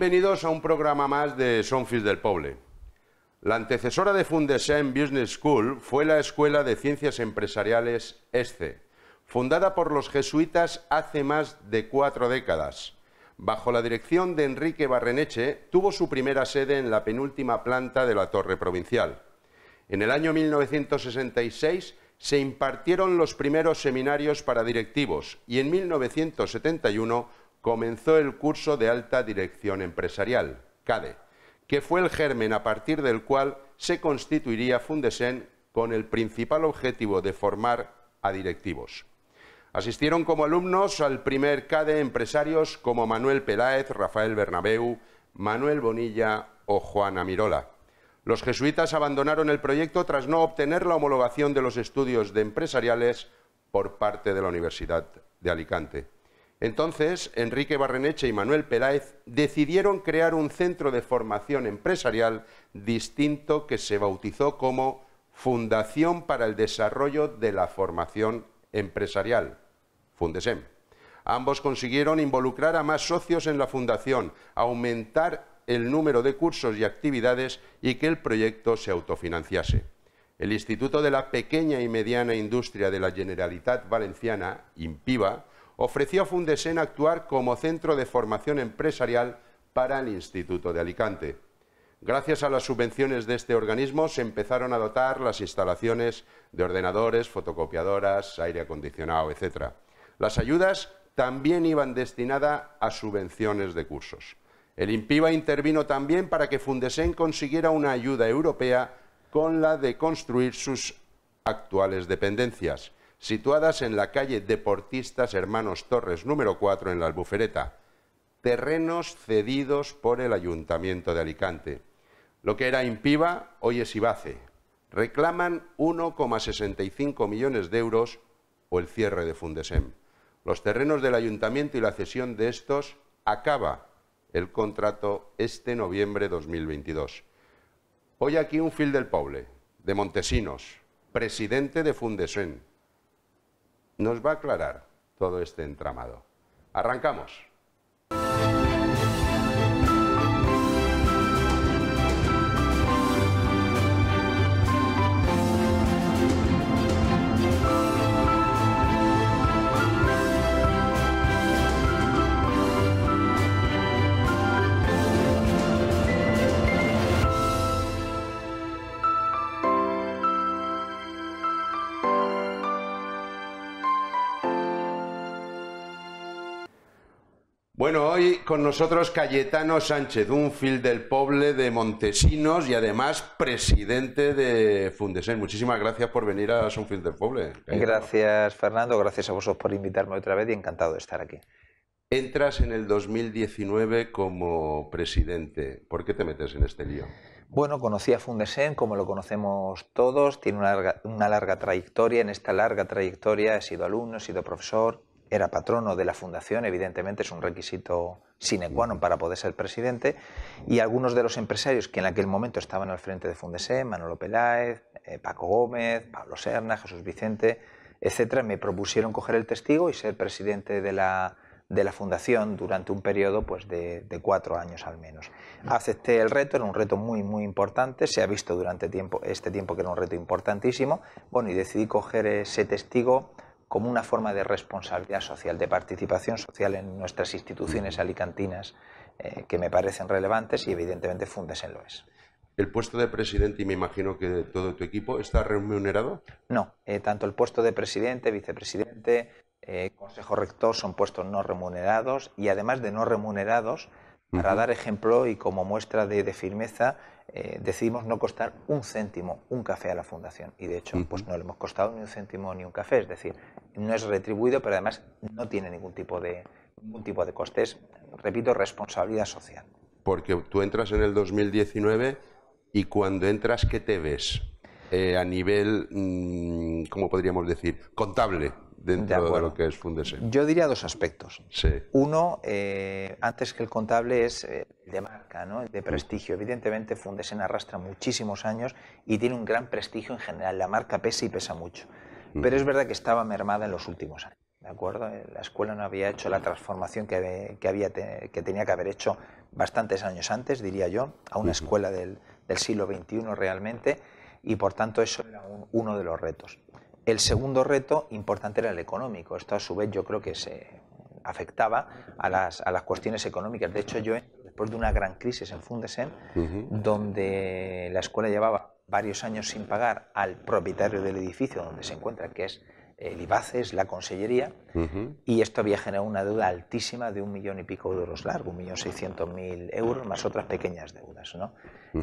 Bienvenidos a un programa más de Sonfis del Poble. La antecesora de Fundesem Business School fue la Escuela de Ciencias Empresariales ESCE, fundada por los jesuitas hace más de cuatro décadas. Bajo la dirección de Enrique Barreneche, tuvo su primera sede en la penúltima planta de la Torre Provincial. En el año 1966 se impartieron los primeros seminarios para directivos y en 1971 comenzó el curso de Alta Dirección Empresarial, CADE, que fue el germen a partir del cual se constituiría Fundesen con el principal objetivo de formar a directivos. Asistieron como alumnos al primer CADE empresarios como Manuel Peláez, Rafael Bernabeu, Manuel Bonilla o Juana Mirola. Los jesuitas abandonaron el proyecto tras no obtener la homologación de los estudios de empresariales por parte de la Universidad de Alicante. Entonces, Enrique Barreneche y Manuel Peláez decidieron crear un centro de formación empresarial distinto que se bautizó como Fundación para el Desarrollo de la Formación Empresarial, Fundesem. Ambos consiguieron involucrar a más socios en la fundación, aumentar el número de cursos y actividades y que el proyecto se autofinanciase. El Instituto de la Pequeña y Mediana Industria de la Generalitat Valenciana, INPIVA, ofreció a Fundesen actuar como centro de formación empresarial para el Instituto de Alicante. Gracias a las subvenciones de este organismo se empezaron a dotar las instalaciones de ordenadores, fotocopiadoras, aire acondicionado, etc. Las ayudas también iban destinadas a subvenciones de cursos. El INPIVA intervino también para que Fundesen consiguiera una ayuda europea con la de construir sus actuales dependencias situadas en la calle Deportistas Hermanos Torres, número 4, en la Albufereta, terrenos cedidos por el Ayuntamiento de Alicante. Lo que era Impiva, hoy es Ibace. Reclaman 1,65 millones de euros o el cierre de Fundesem. Los terrenos del Ayuntamiento y la cesión de estos acaba el contrato este noviembre 2022. Hoy aquí un fil del Poble, de Montesinos, presidente de Fundesem, nos va a aclarar todo este entramado. Arrancamos. Bueno, hoy con nosotros Cayetano Sánchez, un fil del Poble de Montesinos y además presidente de Fundesen. Muchísimas gracias por venir a Son del Poble. Gracias, Fernando. Gracias a vosotros por invitarme otra vez y encantado de estar aquí. Entras en el 2019 como presidente. ¿Por qué te metes en este lío? Bueno, conocí a Fundesen, como lo conocemos todos, tiene una larga trayectoria. En esta larga trayectoria he sido alumno, he sido profesor, era patrono de la fundación, evidentemente es un requisito sine qua non para poder ser presidente, y algunos de los empresarios que en aquel momento estaban al frente de Fundesé, Manolo Peláez, eh, Paco Gómez, Pablo Serna, Jesús Vicente, etcétera, me propusieron coger el testigo y ser presidente de la, de la fundación durante un periodo pues, de, de, cuatro años al menos. Acepté el reto, era un reto muy, muy importante, se ha visto durante tiempo, este tiempo que era un reto importantísimo, bueno, y decidí coger ese testigo como una forma de responsabilidad social, de participación social en nuestras instituciones alicantinas eh, que me parecen relevantes y evidentemente en lo es. ¿El puesto de presidente y me imagino que todo tu equipo está remunerado? No, eh, tanto el puesto de presidente, vicepresidente, eh, consejo rector son puestos no remunerados y además de no remunerados, para dar ejemplo y como muestra de firmeza, eh, decidimos no costar un céntimo un café a la fundación y de hecho pues no le hemos costado ni un céntimo ni un café es decir no es retribuido pero además no tiene ningún tipo de ningún tipo de costes repito responsabilidad social porque tú entras en el 2019 y cuando entras qué te ves eh, a nivel mm, cómo podríamos decir contable dentro de, lo que es Fundesen. Yo diría dos aspectos. Sí. Uno, eh, antes que el contable, es eh, de marca, ¿no? de prestigio. Evidentemente, Fundesen arrastra muchísimos años y tiene un gran prestigio en general. La marca pesa y pesa mucho. Pero es verdad que estaba mermada en los últimos años. ¿De acuerdo? Eh, la escuela no había hecho la transformación que, que, había que tenía que haber hecho bastantes años antes, diría yo, a una escuela del, del, siglo XXI realmente, y por tanto eso era uno de los retos. El segundo reto importante era el económico. Esto a su vez yo creo que se afectaba a las, cuestiones económicas. De hecho, yo, después de una gran crisis en Fundesen, donde la escuela llevaba varios años sin pagar al propietario del edificio donde se encuentra, que es el eh, IBACES, la Consellería, y esto había generado una deuda altísima de un millón y pico de euros largo, un millón seiscientos mil euros, más otras pequeñas deudas. ¿no?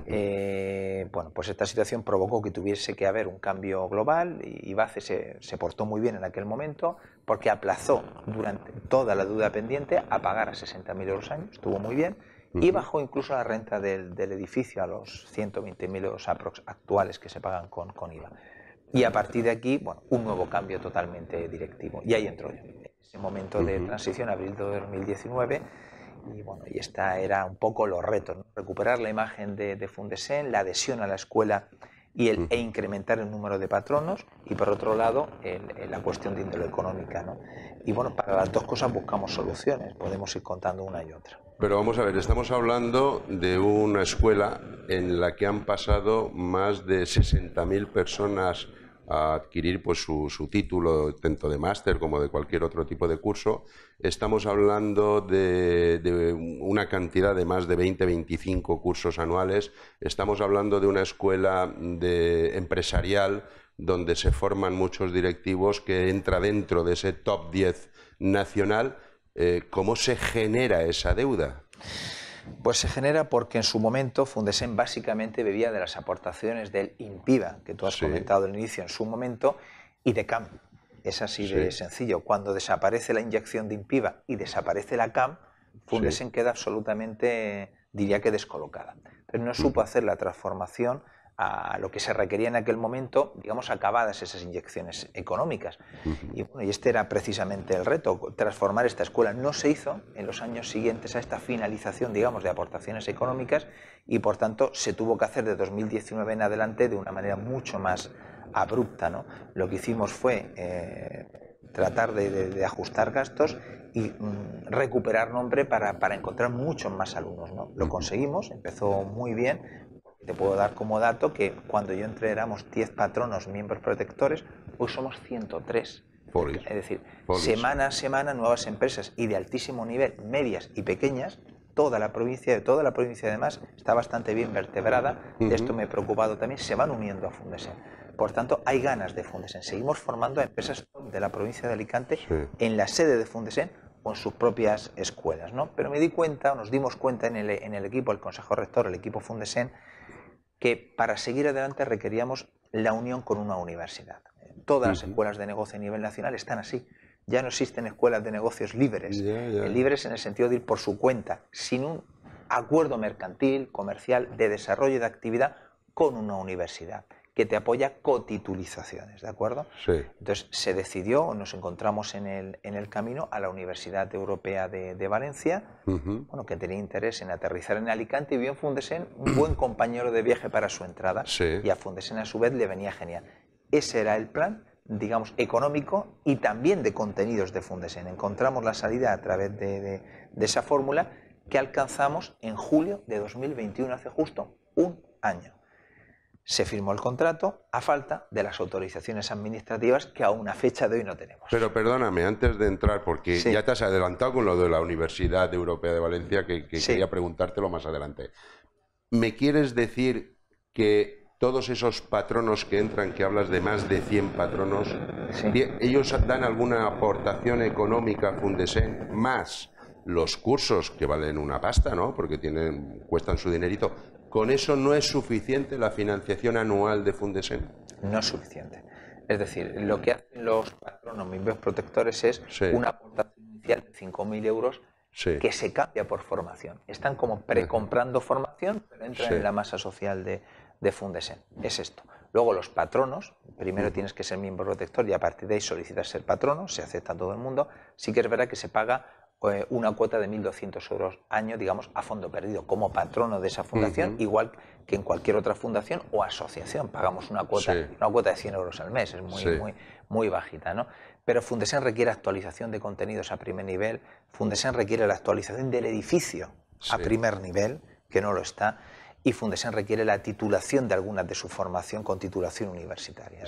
Eh, bueno, pues esta situación provocó que tuviese que haber un cambio global, y IBACES se, portó muy bien en aquel momento, porque aplazó durante toda la deuda pendiente a pagar a mil euros años, estuvo muy bien, y bajó incluso la renta del, edificio a los 120.000 euros actuales que se pagan con, con IVA. Y a partir de aquí, bueno, un nuevo cambio totalmente directivo. Y ahí entró Ese momento de transición, abril de 2019, y bueno, y esta era un poco los retos, recuperar la imagen de Fundesen, la adhesión a la escuela y el, e incrementar el número de patronos y por otro lado la cuestión de índole económica. ¿no? Y bueno, para las dos cosas buscamos soluciones, podemos ir contando una y otra. Pero vamos a ver, estamos hablando de una escuela en la que han pasado más de 60.000 personas a adquirir pues, su, título, tanto de máster como de cualquier otro tipo de curso, estamos hablando de, una cantidad de más de 20-25 cursos anuales, estamos hablando de una escuela de empresarial donde se forman muchos directivos que entra dentro de ese top 10 nacional. Eh, ¿Cómo se genera esa deuda? Pues se genera porque en su momento Fundesen básicamente bebía de las aportaciones del Impiva que tú has comentado al inicio en su momento, y de CAM. Es así de sencillo. Cuando desaparece la inyección de Impiva y desaparece la CAM, Fundesen queda absolutamente, diría que descolocada. Pero no mm. supo hacer la transformación a lo que se requería en aquel momento, digamos, acabadas esas inyecciones económicas. Y, bueno, y este era precisamente el reto, transformar esta escuela. No se hizo en los años siguientes a esta finalización, digamos, de aportaciones económicas y, por tanto, se tuvo que hacer de 2019 en adelante de una manera mucho más abrupta. ¿no? Lo que hicimos fue... Eh, tratar de, ajustar gastos y mm, recuperar nombre para, para, encontrar muchos más alumnos. ¿no? Lo conseguimos, empezó muy bien, te puedo dar como dato que cuando yo entré éramos 10 patronos, miembros protectores, hoy somos 103. Es decir, semana a semana nuevas empresas y de altísimo nivel, medias y pequeñas, toda la provincia, de toda la provincia además, está bastante bien vertebrada, de esto me he preocupado también, se van uniendo a Fundesen. Por tanto, hay ganas de Fundesen. Seguimos formando a empresas de la provincia de Alicante en la sede de Fundesen con sus propias escuelas. ¿no? Pero me di cuenta, nos dimos cuenta en el, en el equipo, el Consejo Rector, el equipo Fundesen, que para seguir adelante requeríamos la unión con una universidad. Todas las escuelas de negocio a nivel nacional están así. Ya no existen escuelas de negocios libres, eh, libres en el sentido de ir por su cuenta, sin un acuerdo mercantil, comercial, de desarrollo de actividad con una universidad que te apoya cotitulizaciones, ¿de acuerdo? Sí. Entonces se decidió, nos encontramos en el, en el camino a la Universidad Europea de, Valencia, bueno, que tenía interés en aterrizar en Alicante y vio en Fundesen un buen compañero de viaje para su entrada y a Fundesen a su vez le venía genial. Ese era el plan, digamos, económico y también de contenidos de Fundesen. Encontramos la salida a través de esa fórmula que alcanzamos en julio de 2021, hace justo un año se firmó el contrato a falta de las autorizaciones administrativas que a una fecha de hoy no tenemos. Pero perdóname, antes de entrar, porque ya te has adelantado con lo de la Universidad Europea de Valencia, que, quería preguntártelo más adelante. ¿Me quieres decir que todos esos patronos que entran, que hablas de más de 100 patronos, ellos dan alguna aportación económica a Fundesen más? los cursos que valen una pasta, ¿no? Porque tienen, cuestan su dinerito, con eso no es suficiente la financiación anual de Fundesen. No es suficiente. Es decir, lo que hacen los patronos miembros protectores es una aportación inicial de 5.000 euros que se cambia por formación. Están como precomprando formación, pero entran en la masa social de, Fundesen. Es esto. Luego los patronos, primero tienes que ser miembro protector y a partir de ahí solicitas ser patrono, se acepta todo el mundo. Sí que es verdad que se paga eh, una cuota de 1.200 euros año, digamos, a fondo perdido, como patrono de esa fundación, igual que en cualquier otra fundación o asociación. Pagamos una cuota, una cuota de 100 euros al mes, es muy, muy, muy bajita, ¿no? Pero Fundesen requiere actualización de contenidos a primer nivel, Fundesen requiere la actualización del edificio a primer nivel, que no lo está y Fundesen requiere la titulación de algunas de su formación con titulación universitaria.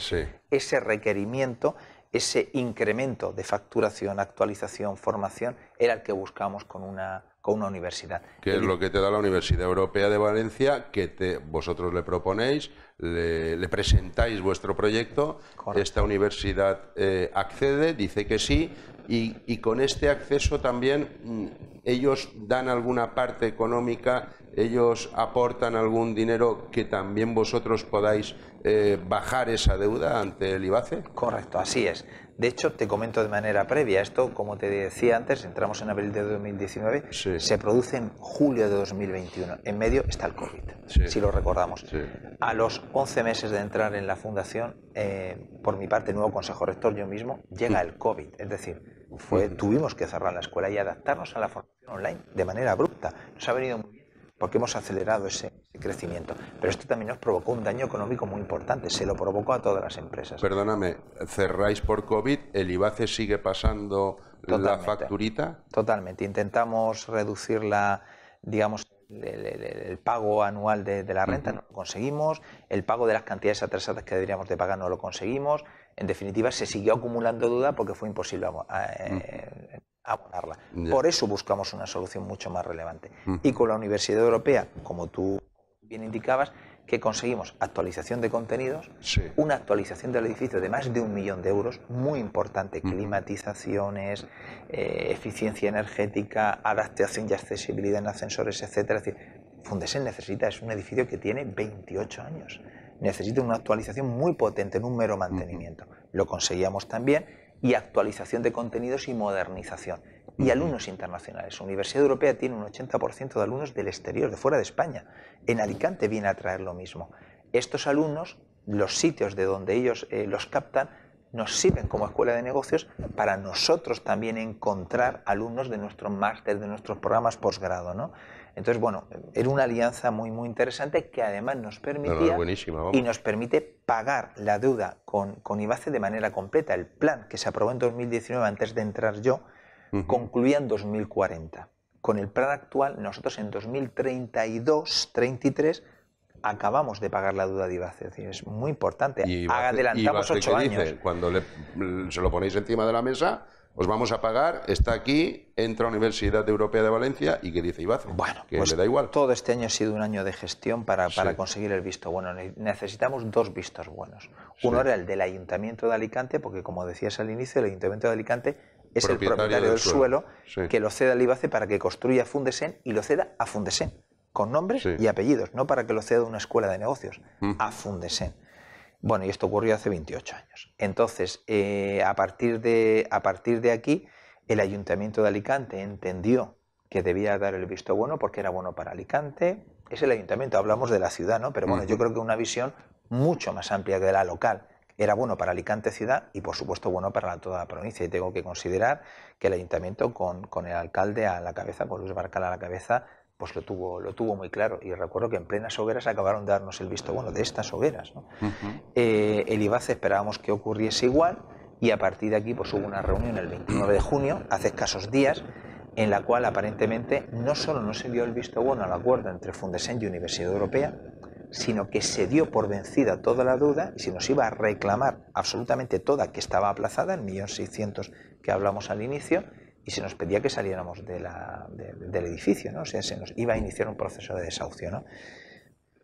Ese requerimiento ese incremento de facturación, actualización, formación, era el que buscábamos con una, con una universidad. Que es lo que te da la Universidad Europea de Valencia, que vosotros le proponéis, le, presentáis vuestro proyecto, esta universidad eh, accede, dice que sí, y con este acceso también mm, ellos dan alguna parte económica ellos aportan algún dinero que también vosotros podáis eh, bajar esa deuda ante el IBACE? Correcto, así es. De hecho, te comento de manera previa esto, como te decía antes, entramos en abril de 2019, se produce en julio de 2021. En medio está el COVID, si lo recordamos. A los 11 meses de entrar en la fundación, eh, por mi parte, nuevo consejo rector, yo mismo, llega el COVID. Es decir, fue, tuvimos que cerrar la escuela y adaptarnos a la formación online de manera abrupta. Nos ha venido muy porque hemos acelerado ese, crecimiento. Pero esto también nos provocó un daño económico muy importante, se lo provocó a todas las empresas. Perdóname, cerráis por COVID, el IBACE sigue pasando la facturita. Totalmente, intentamos reducir digamos, el, pago anual de, la renta, no lo conseguimos, el pago de las cantidades atrasadas que deberíamos de pagar no lo conseguimos. En definitiva, se siguió acumulando duda porque fue imposible eh, por eso buscamos una solución mucho más relevante. Y con la Universidad Europea, como tú bien indicabas, que conseguimos actualización de contenidos, una actualización del edificio de más de un millón de euros, muy importante, climatizaciones, eh, eficiencia energética, adaptación y accesibilidad en ascensores, etc. Es necesita, es un edificio que tiene 28 años necesita una actualización muy potente en un mero mantenimiento. Lo conseguíamos también y actualización de contenidos y modernización. Y alumnos internacionales. Universidad Europea tiene un 80% de alumnos del exterior, de fuera de España. En Alicante viene a traer lo mismo. Estos alumnos, los sitios de donde ellos eh, los captan, nos sirven como escuela de negocios para nosotros también encontrar alumnos de nuestro máster, de nuestros programas posgrado. Entonces, bueno, era una alianza muy, muy interesante que además nos permitía y nos permite pagar la deuda con, con IBACE de manera completa. El plan que se aprobó en 2019 antes de entrar yo concluía en 2040. Con el plan actual, nosotros en 2032, 33 acabamos de pagar la deuda de IBACE. Es, muy importante. Y Adelantamos ocho años. cuando se lo ponéis encima de la mesa, os vamos a pagar, está aquí, entra a Universidad Europea de Valencia y que dice Ibazo, bueno, pues le da igual. Todo este año ha sido un año de gestión para, conseguir el visto bueno. Necesitamos dos vistos buenos. Uno era el del Ayuntamiento de Alicante, porque como decías al inicio, el Ayuntamiento de Alicante es el propietario del, suelo, que lo ceda al IBACE para que construya Fundesen y lo ceda a Fundesen, con nombres y apellidos, no para que lo ceda una escuela de negocios, mm. a Fundesen. Bueno, y esto ocurrió hace 28 años. Entonces, eh, a, partir de, a partir de aquí, el Ayuntamiento de Alicante entendió que debía dar el visto bueno porque era bueno para Alicante. Es el Ayuntamiento, hablamos de la ciudad, ¿no? Pero bueno, yo creo que una visión mucho más amplia que la local. Era bueno para Alicante ciudad y, por supuesto, bueno para toda la provincia. Y tengo que considerar que el Ayuntamiento, con, con el alcalde a la cabeza, con Luis Barcal a la cabeza, pues lo tuvo, lo tuvo muy claro. Y recuerdo que en plenas hogueras acabaron de darnos el visto bueno de estas hogueras. Eh, el IBACE esperábamos que ocurriese igual y a partir de aquí pues, hubo una reunión el 29 de junio, hace escasos días, en la cual aparentemente no solo no se dio el visto bueno al acuerdo entre Fundesen y Universidad Europea, sino que se dio por vencida toda la duda y se nos iba a reclamar absolutamente toda que estaba aplazada, el millón seiscientos que hablamos al inicio, y se nos pedía que saliéramos del edificio, ¿no? O sea, se nos iba a iniciar un proceso de desahucio, ¿no?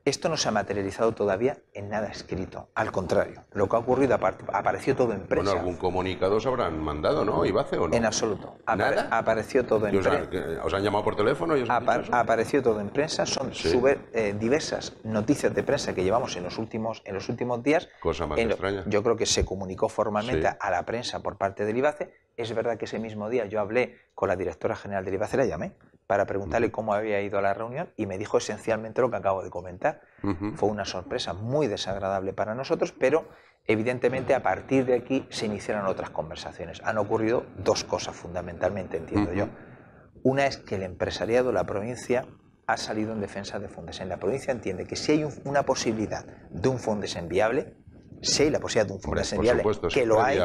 Esto no se ha materializado todavía en nada escrito. Al contrario, lo que ha ocurrido apareció todo en prensa. Bueno, algún comunicado se habrán mandado, ¿no? ¿Ibace o no? En absoluto. ¿Nada? Apareció todo en prensa. ¿Os han llamado por teléfono? Y Apareció todo en prensa. Son eh, diversas noticias de prensa que llevamos en los últimos, en los últimos días. Cosa más extraña. Yo creo que se comunicó formalmente a la prensa por parte del IBACE. Es verdad que ese mismo día yo hablé con la directora general del IBACE, la llamé para preguntarle cómo había ido a la reunión y me dijo esencialmente lo que acabo de comentar. Fue una sorpresa muy desagradable para nosotros, pero evidentemente a partir de aquí se iniciaron otras conversaciones. Han ocurrido dos cosas fundamentalmente, entiendo yo. Una es que el empresariado, la provincia, ha salido en defensa de En La provincia entiende que si hay una posibilidad de un fondes enviable, Sí, la posibilidad de un Fundesen. que lo hay,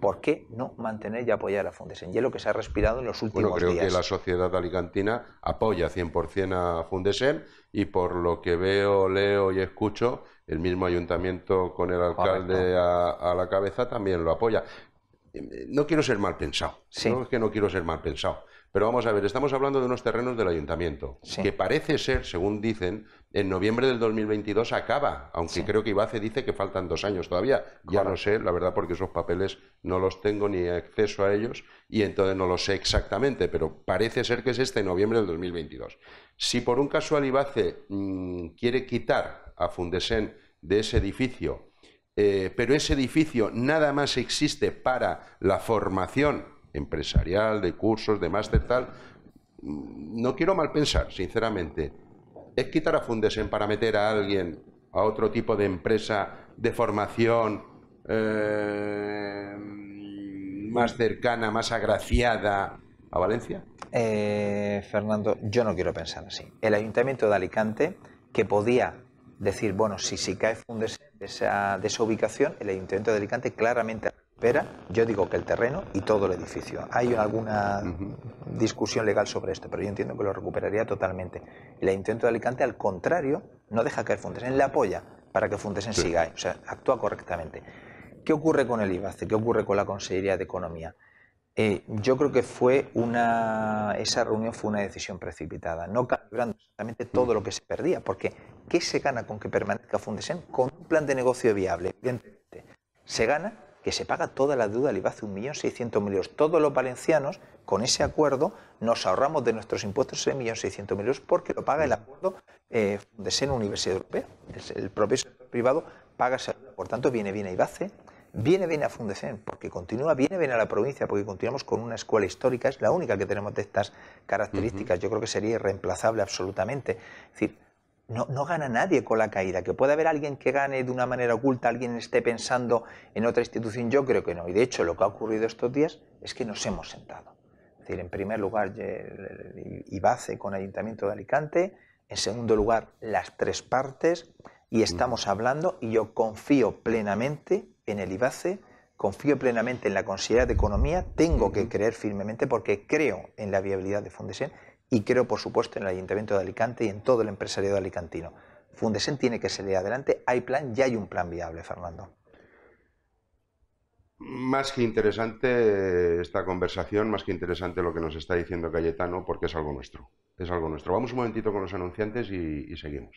¿por qué no mantener y apoyar a Y Y lo que se ha respirado en los últimos bueno, Yo creo que la sociedad alicantina apoya 100% a Fundesen y por lo que veo, leo y escucho, el mismo ayuntamiento con el alcalde a, la cabeza también lo apoya. Eh, no quiero ser mal pensado, no es que no quiero ser mal pensado, pero vamos a ver, estamos hablando de unos terrenos del ayuntamiento, que parece ser, según dicen, en noviembre del 2022 acaba, aunque creo que Ibace dice que faltan dos años todavía. Ya no sé, la verdad, porque esos papeles no los tengo ni acceso a ellos y entonces no lo sé exactamente, pero parece ser que es este noviembre del 2022. Si por un casual Ibace mm, quiere quitar a Fundesen de ese edificio, eh, pero ese edificio nada más existe para la formación empresarial, de cursos, de máster, tal. No quiero mal pensar, sinceramente. Es quitar a Fundesen para meter a alguien a otro tipo de empresa de formación eh, más cercana, más agraciada a Valencia? Eh, Fernando, yo no quiero pensar así. El ayuntamiento de Alicante, que podía decir, bueno, si, si cae Fundesen de esa, de esa ubicación, el ayuntamiento de Alicante claramente espera, yo digo que el terreno y todo el edificio. Hay alguna discusión legal sobre esto, pero yo entiendo que lo recuperaría totalmente. El intento de Alicante, al contrario, no deja caer Fundesen, le apoya para que Fundesen siga O sea, actúa correctamente. ¿Qué ocurre con el IBACE? ¿Qué ocurre con la Consejería de Economía? Eh, yo creo que fue una, esa reunión fue una decisión precipitada, no calibrando exactamente todo lo que se perdía, porque ¿qué se gana con que permanezca Fundesen? Con un plan de negocio viable, evidentemente. Se gana que se paga toda la deuda del IBACE, 1.600.000 euros. Todos los valencianos, con ese acuerdo, nos ahorramos de nuestros impuestos ese millón euros porque lo paga el acuerdo eh, de Universidad Europea. El, propio sector privado paga esa deuda. Por tanto, viene bien a IBACE, viene bien a Fundesen, porque continúa, viene bien a la provincia, porque continuamos con una escuela histórica, es la única que tenemos de estas características. Yo creo que sería irreemplazable absolutamente. Es decir, no, gana nadie con la caída. Que pueda haber alguien que gane de una manera oculta, alguien esté pensando en otra institución, yo creo que no. Y de hecho lo que ha ocurrido estos días es que nos hemos sentado. Es decir, en primer lugar, eh, IBACE con Ayuntamiento de Alicante, en segundo lugar, las tres partes, y estamos hablando, y yo confío plenamente en el IBACE, confío plenamente en la Consejería de Economía, tengo que creer firmemente porque creo en la viabilidad de Fundesen y creo, por supuesto, en el Ayuntamiento de Alicante y en todo el empresariado alicantino. Fundesen tiene que salir adelante, hay plan, ya hay un plan viable, Fernando. Más que interesante esta conversación, más que interesante lo que nos está diciendo Cayetano, porque es algo nuestro. Es algo nuestro. Vamos un momentito con los anunciantes y seguimos.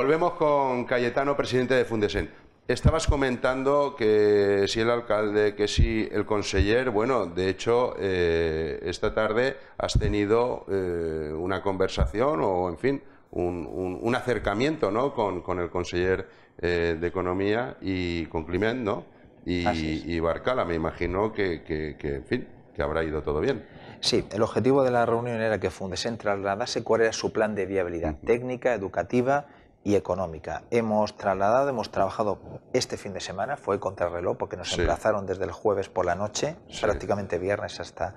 Volvemos con Cayetano, presidente de Fundesen. Estabas comentando que si el alcalde, que si el conseller, bueno, de hecho, eh, esta tarde has tenido eh, una conversación o, en fin, un, acercamiento ¿no? con, el conseller eh, de Economía y con Climent, Y, Barcala, me imagino que, en fin, que habrá ido todo bien. Sí, el objetivo de la reunión era que Fundesen trasladase cuál era su plan de viabilidad técnica, educativa y económica. Hemos trasladado, hemos trabajado este fin de semana, fue contra reloj porque nos emplazaron desde el jueves por la noche, prácticamente viernes hasta,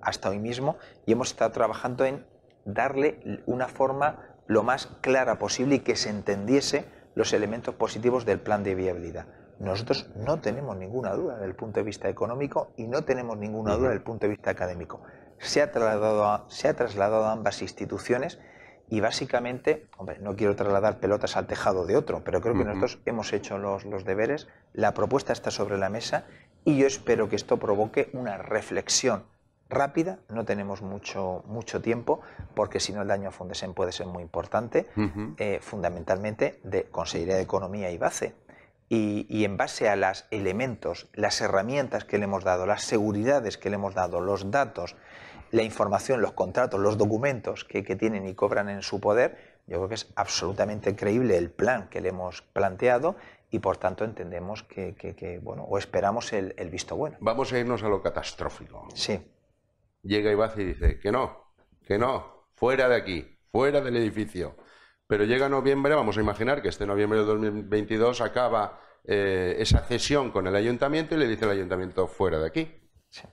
hasta hoy mismo, y hemos estado trabajando en darle una forma lo más clara posible y que se entendiese los elementos positivos del plan de viabilidad. Nosotros no tenemos ninguna duda del punto de vista económico y no tenemos ninguna duda del punto de vista académico. Se ha trasladado se ha trasladado a ambas instituciones y básicamente, hombre, no quiero trasladar pelotas al tejado de otro, pero creo que nosotros hemos hecho los, deberes, la propuesta está sobre la mesa y yo espero que esto provoque una reflexión rápida, no tenemos mucho, mucho tiempo, porque si no el daño a Fundesen puede ser muy importante, eh, fundamentalmente de Consejería de Economía y base Y, y, en base a los elementos, las herramientas que le hemos dado, las seguridades que le hemos dado, los datos, la información, los contratos, los documentos que, tienen y cobran en su poder, yo creo que es absolutamente creíble el plan que le hemos planteado y por tanto entendemos que, bueno, o esperamos el, visto bueno. Vamos a irnos a lo catastrófico. Sí. Llega va y dice que no, que no, fuera de aquí, fuera del edificio. Pero llega noviembre, vamos a imaginar que este noviembre de 2022 acaba eh, esa cesión con el ayuntamiento y le dice el ayuntamiento fuera de aquí. Sí.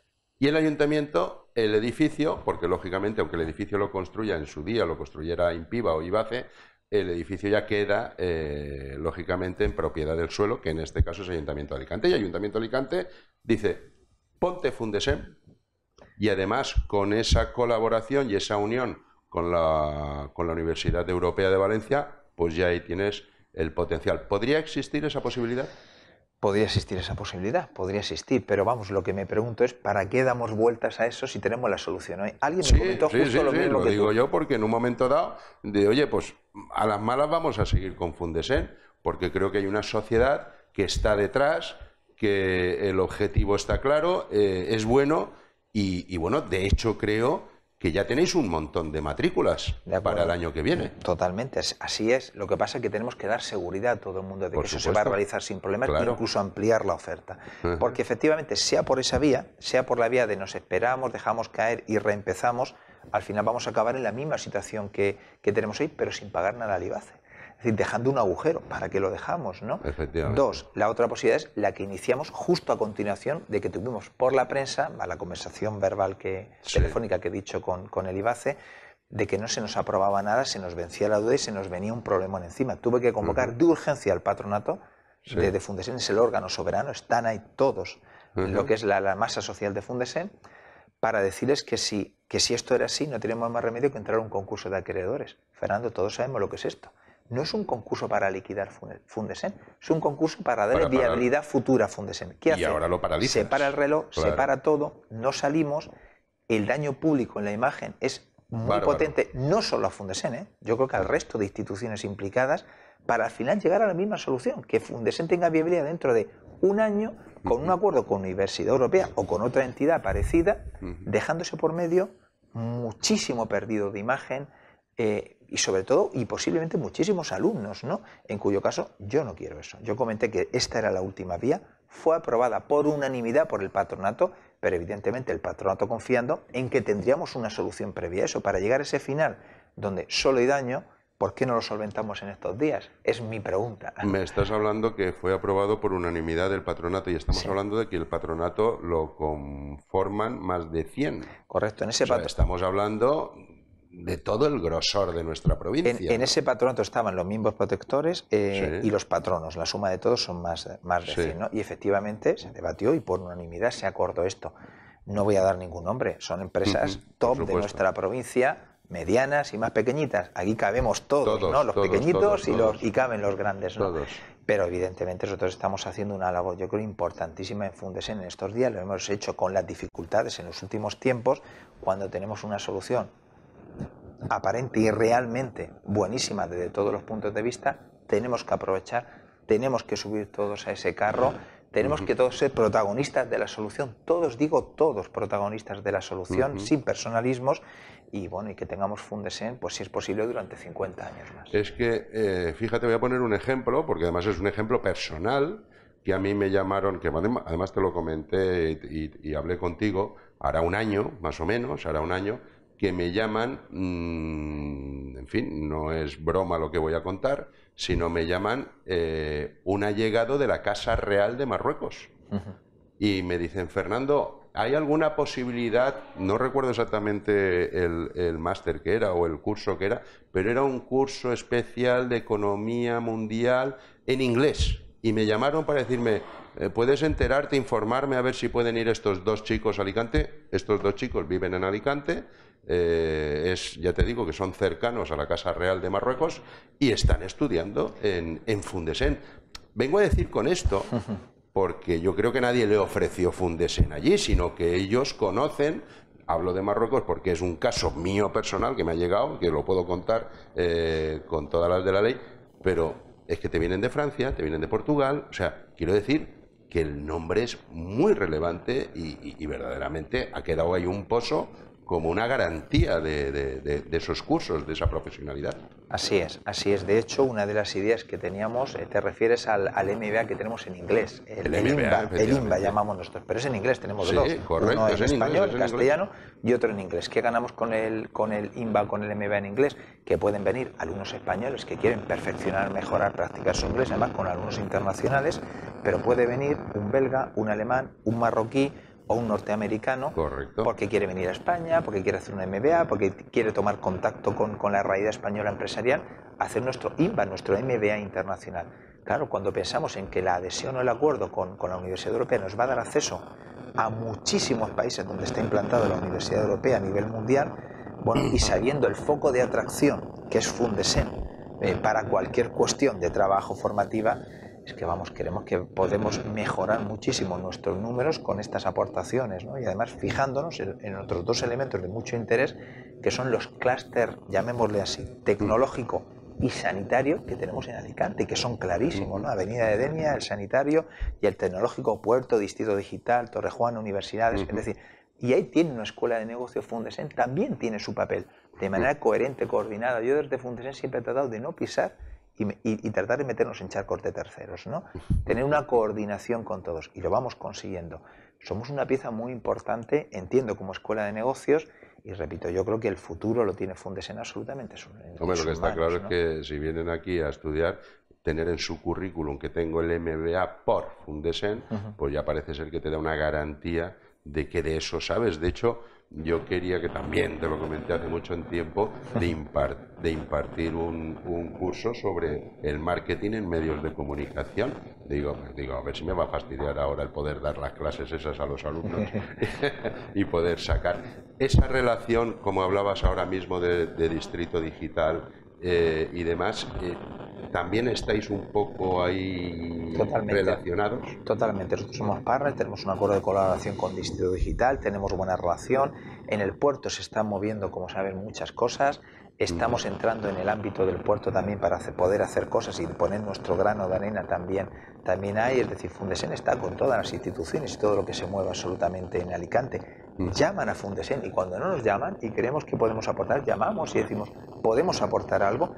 Y el ayuntamiento, el edificio, porque lógicamente, aunque el edificio lo construya en su día, lo construyera Impiva o Ibace, el edificio ya queda, eh, lógicamente, en propiedad del suelo, que en este caso es Ayuntamiento de Alicante. Y Ayuntamiento de Alicante dice, ponte Fundesem, y además con esa colaboración y esa unión con la, con la Universidad Europea de Valencia, pues ya ahí tienes el potencial. ¿Podría existir esa posibilidad? podría existir esa posibilidad, podría existir, pero vamos, lo que me pregunto es ¿para qué damos vueltas a eso si tenemos la solución? ¿Eh? Alguien me comentó justo lo mismo lo digo yo porque en un momento dado de oye, pues a las malas vamos a seguir con Fundesen, porque creo que hay una sociedad que está detrás, que el objetivo está claro, eh, es bueno y bueno, de hecho creo que ya tenéis un montón de matrículas para el año que viene. Totalmente, así es. Lo que pasa es que tenemos que dar seguridad a todo el mundo de que eso se va a realizar sin problemas, claro. incluso ampliar la oferta. Porque efectivamente, sea por esa vía, sea por la vía de nos esperamos, dejamos caer y reempezamos, al final vamos a acabar en la misma situación que, que tenemos hoy, pero sin pagar nada al IBACE. Es decir, dejando un agujero, ¿para qué lo dejamos? ¿no? Dos, la otra posibilidad es la que iniciamos justo a continuación de que tuvimos por la prensa, a la conversación verbal que, telefónica que he dicho con, el IBACE, de que no se nos aprobaba nada, se nos vencía la duda y se nos venía un problema encima. Tuve que convocar de urgencia al patronato de, Fundesen, es el órgano soberano, están ahí todos, lo que es la, masa social de Fundesen, para decirles que si, que si esto era así, no tenemos más remedio que entrar a un concurso de acreedores. Fernando, todos sabemos lo que es esto no es un concurso para liquidar Fundesen, es un concurso para darle viabilidad futura a Fundesen. ¿Qué y ahora lo Se para el reloj, para todo, no salimos, el daño público en la imagen es muy potente, no solo a Fundesen, ¿eh? yo creo que al resto de instituciones implicadas, para al final llegar a la misma solución, que Fundesen tenga viabilidad dentro de un año con un acuerdo con Universidad Europea o con otra entidad parecida, dejándose por medio muchísimo perdido de imagen, eh, y sobre todo, y posiblemente muchísimos alumnos, ¿no? En cuyo caso yo no quiero eso. Yo comenté que esta era la última vía, fue aprobada por unanimidad por el patronato, pero evidentemente el patronato confiando en que tendríamos una solución previa a eso, para llegar a ese final donde solo hay daño, ¿por qué no lo solventamos en estos días? Es mi pregunta. Me estás hablando que fue aprobado por unanimidad del patronato y estamos hablando de que el patronato lo conforman más de 100. Correcto, en ese Estamos hablando de todo el grosor de nuestra provincia. En, ese patronato estaban los mismos protectores eh, y los patronos. La suma de todos son más, más de Y efectivamente se debatió y por unanimidad se acordó esto. No voy a dar ningún nombre. Son empresas top de nuestra provincia medianas y más pequeñitas. Aquí cabemos todos, ¿no? Los pequeñitos y los y caben los grandes, Pero evidentemente nosotros estamos haciendo una labor, yo creo, importantísima en Fundesen en estos días. Lo hemos hecho con las dificultades en los últimos tiempos. Cuando tenemos una solución aparente y realmente buenísima desde todos los puntos de vista, tenemos que aprovechar, tenemos que subir todos a ese carro, tenemos que todos ser protagonistas de la solución, todos digo todos protagonistas de la solución, sin personalismos y bueno, y que tengamos Fundesen, pues si es posible, durante 50 años más. Es que, eh, fíjate, voy a poner un ejemplo, porque además es un ejemplo personal, que a mí me llamaron, que además te lo comenté y, y hablé contigo, hará un año, más o menos, hará un año, que me llaman, mm, en fin, no es broma lo que voy a contar, sino me llaman eh, un allegado de la Casa Real de Marruecos. Y me dicen, Fernando, ¿hay alguna posibilidad? No recuerdo exactamente el, el máster que era o el curso que era, pero era un curso especial de economía mundial en inglés. Y me llamaron para decirme, eh, ¿Puedes enterarte, informarme a ver si pueden ir estos dos chicos a Alicante? Estos dos chicos viven en Alicante, eh, es, ya te digo que son cercanos a la Casa Real de Marruecos y están estudiando en, Fundesen. Vengo a decir con esto, porque yo creo que nadie le ofreció Fundesen allí, sino que ellos conocen hablo de Marruecos porque es un caso mío personal que me ha llegado, que lo puedo contar eh, con todas las de la ley, pero es que te vienen de Francia, te vienen de Portugal, o sea, quiero decir que el nombre es muy relevante y, verdaderamente ha quedado ahí un pozo como una garantía de, esos cursos, de esa profesionalidad. Así es, así es. De hecho, una de las ideas que teníamos, eh, te refieres al, MBA que tenemos en inglés, el, MBA, IMBA, el IMBA llamamos nosotros, pero es en inglés, tenemos sí, dos, correcto, es, en español, en castellano y otro en inglés. ¿Qué ganamos con el, con el IMBA, con el MBA en inglés? Que pueden venir alumnos españoles que quieren perfeccionar, mejorar, practicar su inglés, además con alumnos internacionales, pero puede venir un belga, un alemán, un marroquí, o un norteamericano porque quiere venir a España, porque quiere hacer una MBA, porque quiere tomar contacto con, la realidad española empresarial, hacer nuestro IMBA, nuestro MBA internacional. Claro, cuando pensamos en que la adhesión o el acuerdo con, la Universidad Europea nos va a dar acceso a muchísimos países donde está implantada la Universidad Europea a nivel mundial, bueno, y sabiendo el foco de atracción que es Fundesen eh, para cualquier cuestión de trabajo formativa, que vamos, queremos que podemos mejorar muchísimo nuestros números con estas aportaciones, Y además fijándonos en, otros dos elementos de mucho interés, que son los clúster, llamémosle así, tecnológico y sanitario que tenemos en Alicante, que son clarísimos, ¿no? Avenida de Denia, el sanitario y el tecnológico, puerto, distrito digital, Torrejuan, universidades, es decir, y ahí tiene una escuela de negocio Fundesen, también tiene su papel, de manera coherente, coordinada. Yo desde Fundesen siempre he tratado de no pisar y, tratar de meternos en charcos de terceros, ¿no? Tener una coordinación con todos y lo vamos consiguiendo. Somos una pieza muy importante, entiendo, como escuela de negocios y repito, yo creo que el futuro lo tiene Fundesen absolutamente. lo que está claro es que si vienen aquí a estudiar, tener en su currículum que tengo el MBA por Fundesen, pues ya parece ser que te da una garantía de que de eso sabes. De hecho, yo quería, que también te lo comenté hace mucho en tiempo, de, de impartir un, curso sobre el marketing en medios de comunicación. Digo, digo, a ver si me va a fastidiar ahora el poder dar las clases esas a los alumnos y poder sacar esa relación, como hablabas ahora mismo de distrito digital eh, y demás, eh, también estáis un poco ahí Totalmente. relacionados. Totalmente, nosotros somos partners, tenemos un acuerdo de colaboración con Distrito Digital, tenemos buena relación, en el puerto se están moviendo, como saben, muchas cosas Estamos entrando en el ámbito del puerto también para poder hacer cosas y poner nuestro grano de arena también. También hay, es decir, Fundesen está con todas las instituciones y todo lo que se mueve absolutamente en Alicante. Llaman a Fundesen y cuando no nos llaman y creemos que podemos aportar, llamamos y decimos, ¿podemos aportar algo?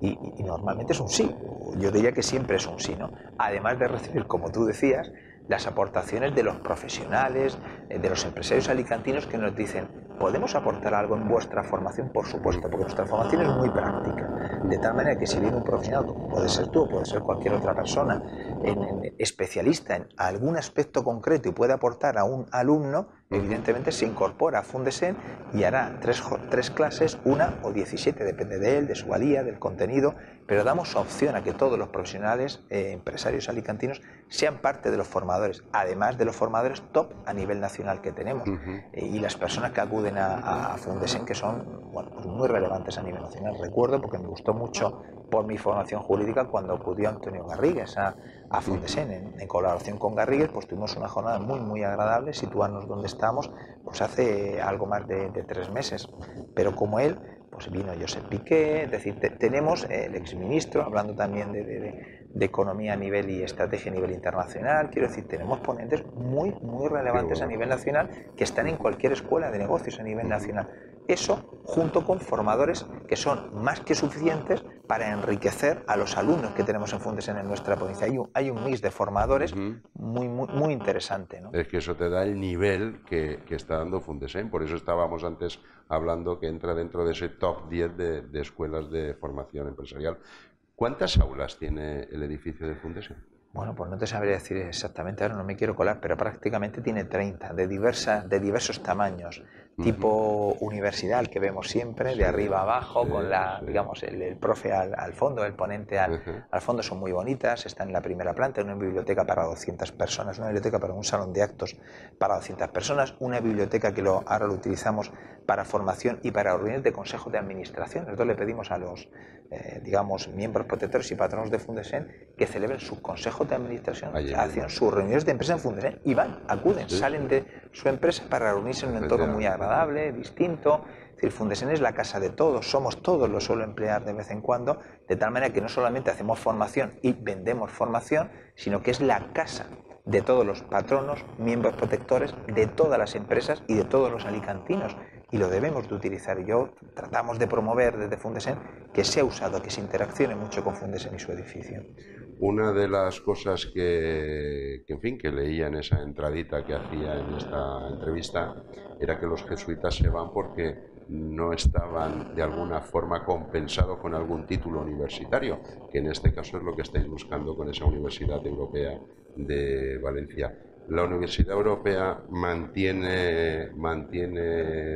Y, y normalmente es un sí. Yo diría que siempre es un sí, ¿no? Además de recibir, como tú decías, las aportaciones de los profesionales, eh, de los empresarios alicantinos que nos dicen, ¿podemos aportar algo en vuestra formación? Por supuesto, porque nuestra formación es muy práctica. De tal manera que si viene un profesional, puede ser tú, puede ser cualquier otra persona, en, especialista en algún aspecto concreto y puede aportar a un alumno, evidentemente se incorpora a Fundesen y hará tres, tres clases, una o 17, depende de él, de su valía, del contenido, pero damos opción a que todos los profesionales, eh, empresarios alicantinos, sean parte de los formadores, además de los formadores top a nivel nacional que tenemos eh, y las personas que acuden a, Fundesen, que son pues muy relevantes a nivel nacional. Recuerdo, porque me gustó mucho por mi formación jurídica, cuando acudió Antonio Garrigues a a en, colaboración con Garrigues, pues tuvimos una jornada muy, muy agradable, situarnos donde estamos, pues hace algo más de, tres meses. Pero como él, pues vino Josep Piqué, es decir, tenemos el exministro, hablando también de de economía a nivel y estrategia a nivel internacional. Quiero decir, tenemos ponentes muy, muy relevantes a nivel nacional que están en cualquier escuela de negocios a nivel nacional. Eso junto con formadores que son más que suficientes para enriquecer a los alumnos que tenemos en Fundesen en nuestra provincia. Hay un, hay mix de formadores muy, muy, interesante. Es que eso te da el nivel que, está dando Fundesen. ¿eh? Por eso estábamos antes hablando que entra dentro de ese top 10 de, de escuelas de formación empresarial. ¿Cuántas aulas tiene el edificio de Fundación? Bueno, pues no te sabría decir exactamente, ahora no me quiero colar, pero prácticamente tiene 30, de, diversas, de diversos tamaños, tipo universidad, que vemos siempre, de arriba a abajo, con la, digamos, el, profe al, fondo, el ponente al, fondo, son muy bonitas, están en la primera planta, una biblioteca para 200 personas, una biblioteca para un salón de actos para 200 personas, una biblioteca que lo, ahora lo utilizamos para formación y para reuniones de consejos de administración. Nosotros le pedimos a los, eh, digamos, miembros protectores y patronos de Fundesen que celebren sus consejos de administración, hacen sus reuniones de empresa en Fundesen y van, acuden, salen de su empresa para reunirse en un entorno muy agradable, distinto. Es decir, Fundesen es la casa de todos, somos todos los solo emplear de vez en cuando, de tal manera que no solamente hacemos formación y vendemos formación, sino que es la casa de todos los patronos, miembros protectores, de todas las empresas y de todos los alicantinos y lo debemos de utilizar. Yo tratamos de promover desde Fundesen que sea usado, que se interaccione mucho con Fundesen y su edificio. Una de las cosas que, en fin, que leía en esa entradita que hacía en esta entrevista era que los jesuitas se van porque no estaban de alguna forma compensados con algún título universitario, que en este caso es lo que estáis buscando con esa Universidad Europea de Valencia la Universidad Europea mantiene,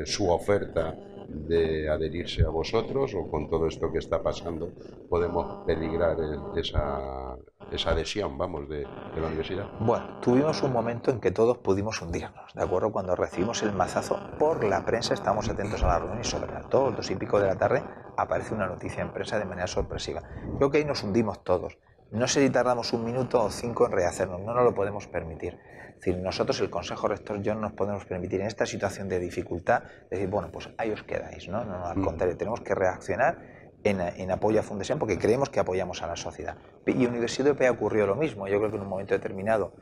su oferta de adherirse a vosotros o con todo esto que está pasando podemos peligrar esa, adhesión, vamos, de, la universidad? Bueno, tuvimos un momento en que todos pudimos hundirnos, ¿de acuerdo? Cuando recibimos el mazazo por la prensa, estamos atentos a la reunión y sobre todo, dos y pico de la tarde aparece una noticia en prensa de manera sorpresiva. Creo que ahí nos hundimos todos. No sé si tardamos un minuto o cinco en rehacernos, no nos lo podemos permitir. Es decir, nosotros, el Consejo Rector, yo no nos podemos permitir en esta situación de dificultad decir, bueno, pues ahí os quedáis, ¿no? No, al mm. contrario, tenemos que reaccionar en, apoyo a Fundación porque creemos que apoyamos a la sociedad. Y Universidad Europea ocurrió lo mismo, yo creo que en un momento determinado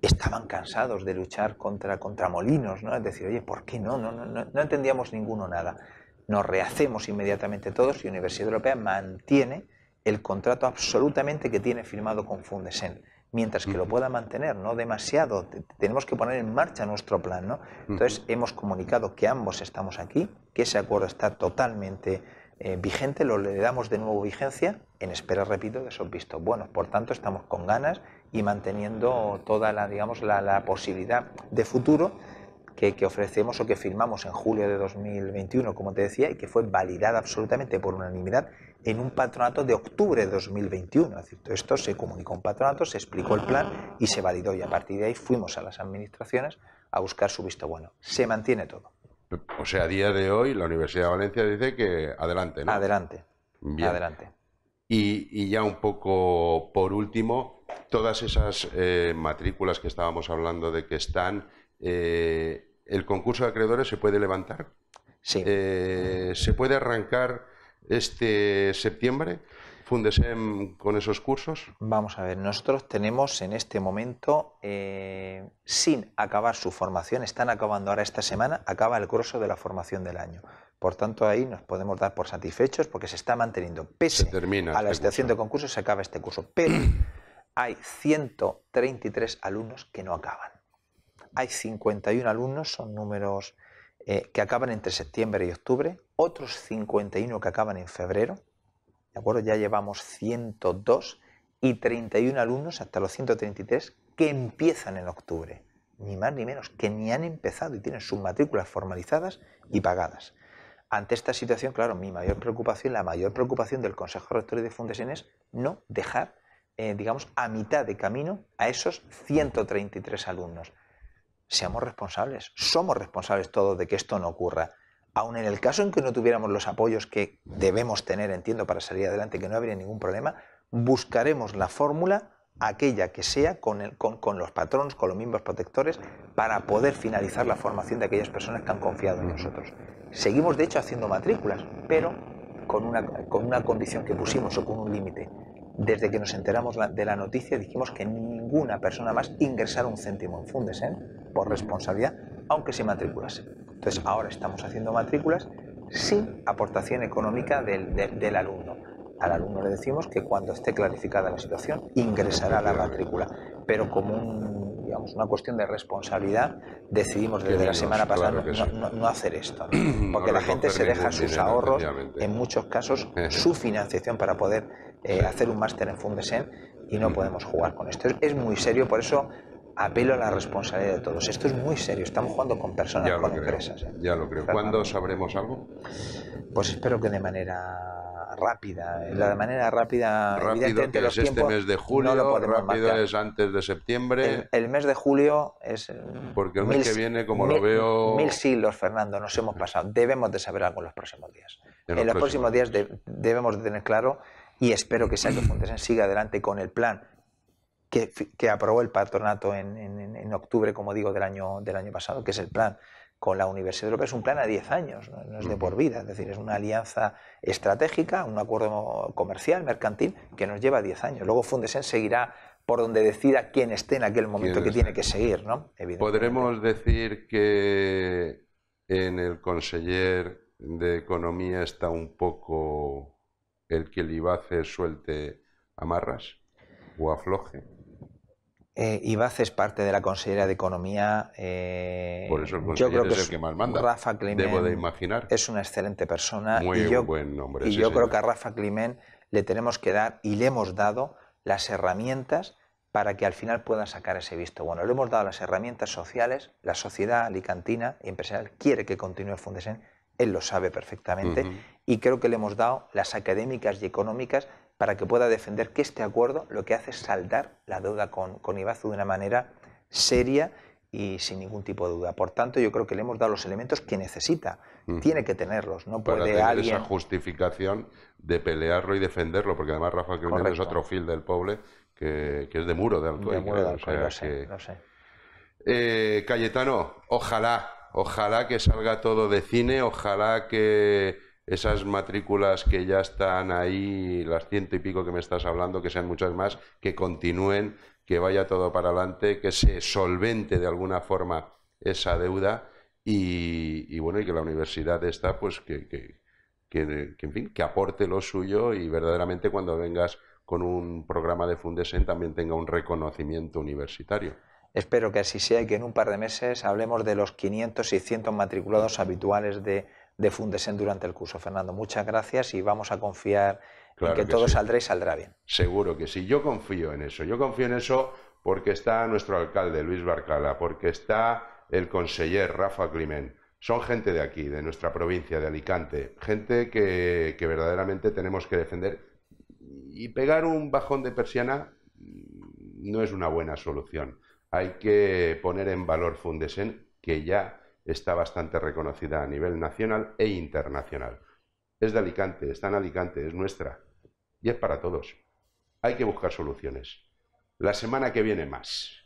estaban cansados de luchar contra, contra molinos, ¿no? Es decir, oye, ¿por qué no? No, no, no, no entendíamos ninguno nada. Nos rehacemos inmediatamente todos y Universidad Europea mantiene el contrato absolutamente que tiene firmado con Fundesen. Mientras que lo pueda mantener, no demasiado. Tenemos que poner en marcha nuestro plan, ¿no? Entonces, hemos comunicado que ambos estamos aquí, que ese acuerdo está totalmente eh, vigente, lo le damos de nuevo vigencia, en espera, repito, de esos vistos buenos. Por tanto, estamos con ganas y manteniendo toda la, digamos, la posibilidad de futuro que, ofrecemos o que firmamos en julio de 2021, como te decía, y que fue validada absolutamente por unanimidad en un patronato de octubre de 2021. Es decir, esto se comunicó en patronato, se explicó el plan y se validó. Y a partir de ahí fuimos a las administraciones a buscar su visto bueno. Se mantiene todo. O sea, a día de hoy la Universidad de Valencia dice que adelante, ¿no? Adelante. Bien. Adelante. Y, ya un poco por último, todas esas eh, matrículas que estábamos hablando de que están eh, el concurso de acreedores se puede levantar. Sí. Eh, se puede arrancar este septiembre. Fundesem con esos cursos? Vamos a ver, nosotros tenemos en este momento, eh, sin acabar su formación, están acabando ahora esta semana, acaba el curso de la formación del año. Por tanto, ahí nos podemos dar por satisfechos porque se está manteniendo. Pese a este la estación situación de concursos, se acaba este curso. Pero hay 133 alumnos que no acaban hay 51 alumnos, son números eh, que acaban entre septiembre y octubre, otros 51 que acaban en febrero, ¿de acuerdo? Ya llevamos 102 y 31 alumnos hasta los 133 que empiezan en octubre, ni más ni menos, que ni han empezado y tienen sus matrículas formalizadas y pagadas. Ante esta situación, claro, mi mayor preocupación, la mayor preocupación del Consejo Rector de Fundación es no dejar, eh, digamos, a mitad de camino a esos 133 alumnos seamos responsables. Somos responsables todos de que esto no ocurra. Aun en el caso en que no tuviéramos los apoyos que debemos tener, entiendo, para salir adelante, que no habría ningún problema, buscaremos la fórmula, aquella que sea, con, los patrones, con los mismos protectores, para poder finalizar la formación de aquellas personas que han confiado en nosotros. Seguimos, de hecho, haciendo matrículas, pero con una, condición que pusimos o con un límite. Desde que nos enteramos de la noticia dijimos que ninguna persona más ingresara un céntimo en Fundesen ¿eh? por responsabilidad, aunque se matriculase. Entonces, ahora estamos haciendo matrículas sin aportación económica del, alumno. Al alumno le decimos que cuando esté clarificada la situación ingresará la matrícula, pero como un, digamos, una cuestión de responsabilidad decidimos desde la semana pasada no, hacer esto, porque la gente se deja sus ahorros, en muchos casos su financiación para poder eh, hacer un máster en Fundesen y no podemos jugar con esto. es muy serio, por eso apelo a la responsabilidad de todos. Esto es muy serio, estamos jugando con personas, con empresas. ¿eh? Ya lo creo. ¿Cuándo sabremos algo? Pues espero que de manera rápida. De manera rápida, rápido es este mes de julio, rápido es antes de septiembre. El, mes de julio es. Eh, Porque el mes que viene, como lo veo. Mil siglos, Fernando, nos hemos pasado. Debemos de saber algo en los próximos días. En los, próximos, días debemos de tener claro y espero que Sánchez Fontesen siga adelante con el plan que, aprobó el patronato en, octubre, como digo, del año, del año pasado, que es el plan con la Universidad Europea, es un plan a 10 años, ¿no? es de por vida, es decir, es una alianza estratégica, un acuerdo comercial, mercantil, que nos lleva 10 años. Luego Fundesen seguirá por donde decida quién esté en aquel momento que tiene que seguir, ¿no? Podremos decir que en el conseller de Economía está un poco el que le a hacer suelte amarras o afloje. Eh, es parte de la consejera de Economía. Eh, Por eso yo creo que es el que más manda. Rafa imaginar. es una excelente persona. y yo, buen nombre. Y yo creo que a Rafa climén le tenemos que dar y le hemos dado las herramientas para que al final pueda sacar ese visto bueno. Le hemos dado las herramientas sociales, la sociedad alicantina y empresarial quiere que continúe el Fundesen, él lo sabe perfectamente, y creo que le hemos dado las académicas y económicas para que pueda defender que este acuerdo lo que hace es saldar la deuda con, con Ibazu de una manera seria y sin ningún tipo de duda. Por tanto, yo creo que le hemos dado los elementos que necesita. Tiene que tenerlos. No Para puede tener alguien... esa justificación de pelearlo y defenderlo, porque además Rafa que es otro fil del pobre que, es de muro de alto De muro de sé, eh, Cayetano, ojalá, ojalá que salga todo de cine, ojalá que esas matrículas que ya están ahí, las ciento y pico que me estás hablando, que sean muchas más, que continúen, que vaya todo para adelante, que se solvente de alguna forma esa deuda y, bueno, y que la universidad está, pues que, que, que, en fin, que aporte lo suyo y verdaderamente cuando vengas con un programa de Fundesen también tenga un reconocimiento universitario. Espero que así sea y que en un par de meses hablemos de los 500 y 600 matriculados habituales de de Fundesen durante el curso. Fernando, muchas gracias y vamos a confiar en que, todo saldrá y saldrá bien. Seguro que sí, yo confío en eso. Yo confío en eso porque está nuestro alcalde, Luis Barcala, porque está el conseller, Rafa Climent. Son gente de aquí, de nuestra provincia, de Alicante, gente que, que verdaderamente tenemos que defender. Y pegar un bajón de persiana no es una buena solución. Hay que poner en valor Fundesen, que ya está bastante reconocida a nivel nacional e internacional. Es de Alicante, está en Alicante, es nuestra y es para todos. Hay que buscar soluciones. La semana que viene más.